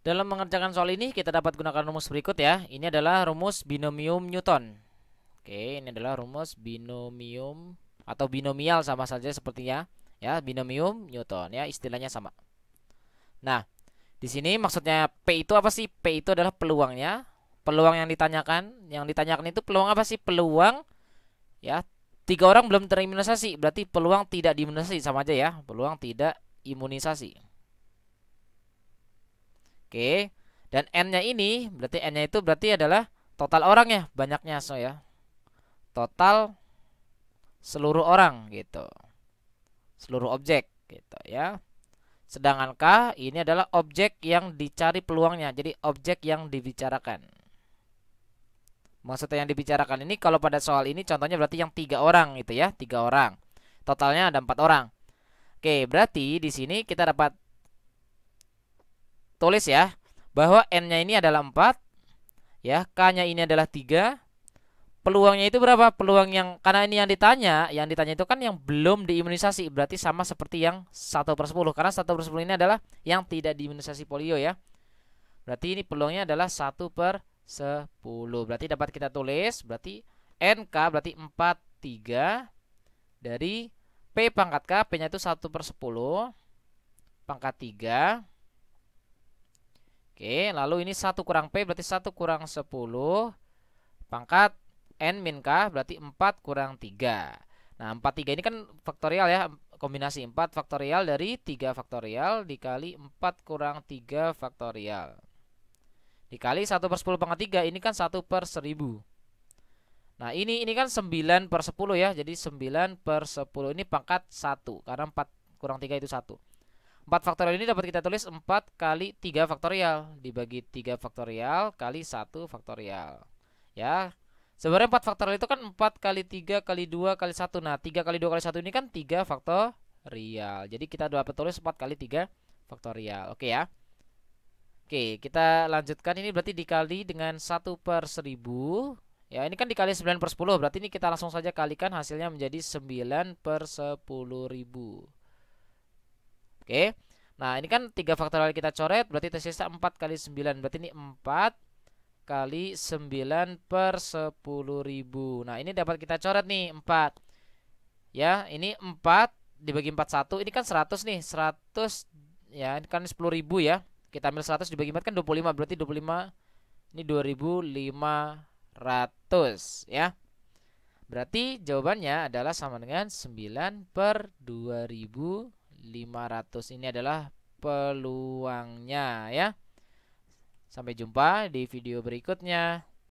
Dalam mengerjakan soal ini kita dapat gunakan rumus berikut ya. Ini adalah rumus binomium Newton. Oke, ini adalah rumus binomium atau binomial sama saja sepertinya ya, binomium Newton ya, istilahnya sama. Nah, di sini maksudnya P itu apa sih? P itu adalah peluangnya. Peluang yang ditanyakan, yang ditanyakan itu peluang apa sih? Peluang ya, tiga orang belum terimunisasi, berarti peluang tidak diimunisasi sama aja ya, peluang tidak imunisasi. Oke. Dan n-nya ini berarti n-nya itu berarti adalah total orang ya, banyaknya so ya. Total seluruh orang gitu. Seluruh objek gitu ya. Sedangkan K ini adalah objek yang dicari peluangnya, jadi objek yang dibicarakan. Maksudnya yang dibicarakan ini kalau pada soal ini contohnya berarti yang tiga orang gitu ya, tiga orang. Totalnya ada empat orang. Oke, berarti di sini kita dapat tulis ya bahwa n-nya ini adalah 4 ya, k-nya ini adalah 3. Peluangnya itu berapa? Peluang yang karena ini yang ditanya, yang ditanya itu kan yang belum diimunisasi, berarti sama seperti yang 1 per 10 karena 1 per 10 ini adalah yang tidak diimunisasi polio ya. Berarti ini peluangnya adalah 1 per 10. Berarti dapat kita tulis, berarti NK berarti 4, 3 dari P pangkat K, P-nya itu 1 per 10 pangkat 3 Oke, lalu ini satu kurang P berarti satu kurang sepuluh pangkat N min K berarti empat kurang tiga. Nah, empat tiga ini kan faktorial ya, kombinasi empat faktorial dari tiga faktorial dikali empat kurang tiga faktorial. Dikali satu per sepuluh pangkat tiga ini kan satu per seribu. Nah, ini ini kan sembilan per sepuluh ya, jadi sembilan per sepuluh ini pangkat satu karena empat kurang tiga itu satu. 4 faktorial ini dapat kita tulis 4 kali 3 faktorial dibagi 3 faktorial kali 1 faktorial. Ya. Sebenarnya 4 faktorial itu kan 4 kali 3 kali 2 kali 1. Nah, 3 kali 2 kali 1 ini kan 3 faktorial. Jadi kita dapat tulis 4 kali 3 faktorial. Oke ya. Oke, kita lanjutkan ini berarti dikali dengan 1 per 1000 Ya, ini kan dikali 9 per 10 Berarti ini kita langsung saja kalikan hasilnya menjadi 9 per 10 ribu Oke. Nah, ini kan 3 faktorial kita coret, berarti tersisa 4 kali 9. Berarti ini 4 kali 9 per 10.000. Nah, ini dapat kita coret nih, 4. Ya, ini 4 dibagi 41, ini kan 100 nih, 100 ya, ini kan 10.000 ya. Kita ambil 100 dibagi 4 kan 25, berarti 25 ini 2500 ya. Berarti jawabannya adalah sama dengan 9 per 2000 500 ini adalah peluangnya ya. Sampai jumpa di video berikutnya.